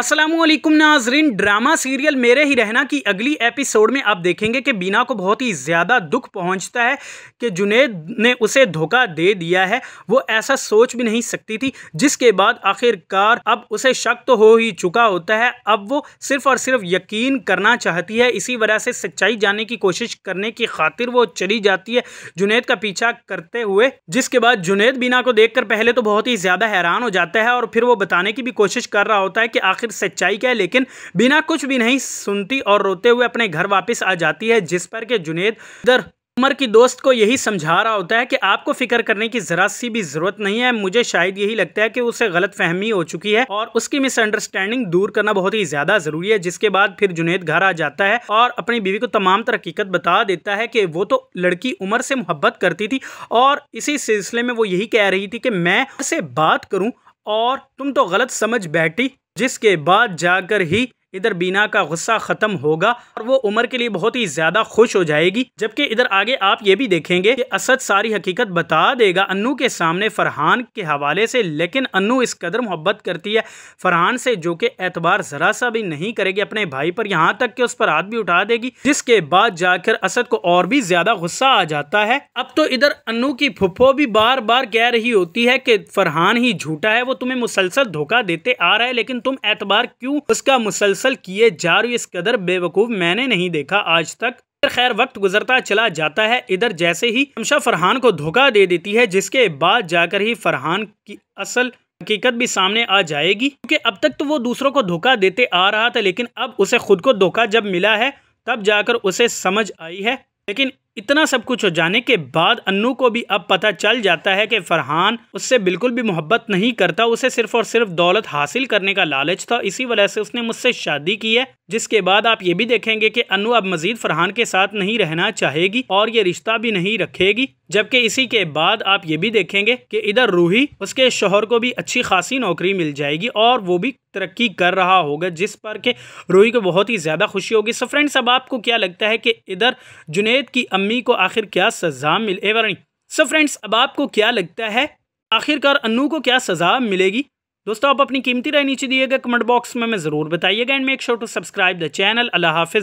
असलम नाजरीन drama serial मेरे ही रहना की अगली एपिसोड में आप देखेंगे कि बीना को बहुत ही ज़्यादा दुख पहुंचता है कि जुनेद ने उसे धोखा दे दिया है वो ऐसा सोच भी नहीं सकती थी जिसके बाद आखिरकार अब उसे शक तो हो ही चुका होता है अब वो सिर्फ और सिर्फ यकीन करना चाहती है इसी वजह से सच्चाई जानने की कोशिश करने की खातिर वो चली जाती है जुनेद का पीछा करते हुए जिसके बाद जुनेद बीना को देख पहले तो बहुत ही ज़्यादा हैरान हो जाता है और फिर वो बताने की भी कोशिश कर रहा होता है कि आखिर आखिर सच्चाई क्या है लेकिन बिना कुछ भी नहीं सुनती और रोते हुए अपने घर वापस आ जाती है जिस पर के जुनेद इधर उमर की दोस्त को यही समझा रहा होता है कि आपको फिक्र करने की ज़रा सी भी ज़रूरत नहीं है मुझे शायद यही लगता है कि उसे गलत फहमी हो चुकी है और उसकी मिसअंडरस्टैंडिंग दूर करना बहुत ही ज़्यादा ज़रूरी है जिसके बाद फिर जुनेद घर आ जाता है और अपनी बीवी को तमाम तरकीकत बता देता है कि वो तो लड़की उमर से मोहब्बत करती थी और इसी सिलसिले में वो यही कह रही थी कि मैं उससे बात करूँ और तुम तो गलत समझ बैठी जिसके बाद जाकर ही इधर बीना का गुस्सा ख़त्म होगा और वो उमर के लिए बहुत ही ज़्यादा खुश हो जाएगी जबकि इधर आगे आप ये भी देखेंगे कि असद सारी हकीकत बता देगा अन्नू के सामने फरहान के हवाले से लेकिन अन्नू इस कदर मोहब्बत करती है फरहान से जो कि एतबार ज़रा सा भी नहीं करेगी अपने भाई पर यहाँ तक कि उस पर हाथ भी उठा देगी जिसके बाद जाकर असद को और भी ज़्यादा गुस्सा आ जाता है अब तो इधर अन्नू की फुफो भी बार बार कह रही होती है कि फरहान ही झूठा है वो तुम्हें मुसलसल धोखा देते आ रहा है लेकिन तुम एतबार क्यों उसका मुसलसल रिहर्सल किए जा रही इस कदर बेवकूफ़ मैंने नहीं देखा आज तक खैर वक्त गुजरता चला जाता है इधर जैसे ही हमशा फरहान को धोखा दे देती है जिसके बाद जाकर ही फरहान की असल हकीकत भी सामने आ जाएगी क्योंकि अब तक तो वो दूसरों को धोखा देते आ रहा था लेकिन अब उसे खुद को धोखा जब मिला है तब जाकर उसे समझ आई है लेकिन इतना सब कुछ हो जाने के बाद अन्नू को भी अब पता चल जाता है कि फरहान उससे बिल्कुल भी मोहब्बत नहीं करता उसे सिर्फ और सिर्फ दौलत हासिल करने का लालच था इसी वजह से उसने मुझसे शादी की है जिसके बाद आप ये भी देखेंगे कि अन्नू अब मजीद फरहान के साथ नहीं रहना चाहेगी और ये रिश्ता भी नहीं रखेगी जबकि इसी के बाद आप ये भी देखेंगे कि इधर रूही उसके शोहर को भी अच्छी खासी नौकरी मिल जाएगी और वो भी तरक्की कर रहा होगा जिस पर के रूही को बहुत ही ज़्यादा खुशी होगी सो फ्रेंड्स अब आपको क्या लगता है कि इधर जुनेद की अम्मी को आखिर क्या सज़ा मिले वरणी सो फ्रेंड्स अब आपको क्या लगता है आखिरकार अन्नू को क्या सज़ा मिलेगी दोस्तों आप अपनी कीमती राय नीचे दिएगा कमेंट बॉक्स में मैं ज़रूर बताइएगा and make sure to subscribe the channel अल्लाह हाफिज़